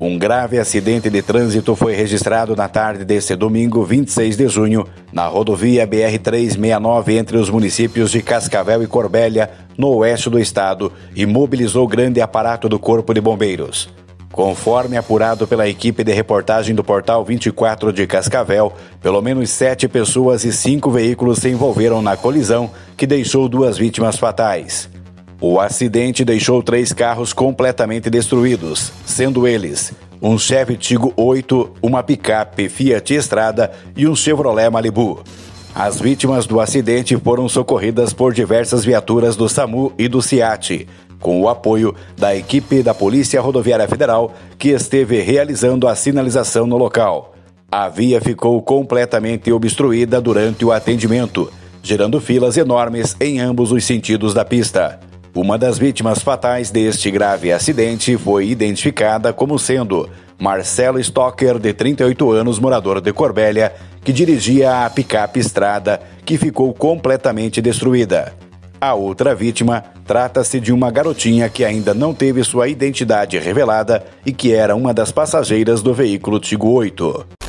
Um grave acidente de trânsito foi registrado na tarde deste domingo, 26 de junho, na rodovia BR-369 entre os municípios de Cascavel e Corbélia, no oeste do estado, e mobilizou grande aparato do Corpo de Bombeiros. Conforme apurado pela equipe de reportagem do Portal 24 de Cascavel, pelo menos sete pessoas e cinco veículos se envolveram na colisão, que deixou duas vítimas fatais. O acidente deixou três carros completamente destruídos, sendo eles um Chevy Tigo 8, uma picape Fiat Estrada e um Chevrolet Malibu. As vítimas do acidente foram socorridas por diversas viaturas do SAMU e do SIAT, com o apoio da equipe da Polícia Rodoviária Federal, que esteve realizando a sinalização no local. A via ficou completamente obstruída durante o atendimento, gerando filas enormes em ambos os sentidos da pista. Uma das vítimas fatais deste grave acidente foi identificada como sendo Marcelo Stocker, de 38 anos, morador de Corbélia, que dirigia a picape estrada, que ficou completamente destruída. A outra vítima trata-se de uma garotinha que ainda não teve sua identidade revelada e que era uma das passageiras do veículo Tigo 8.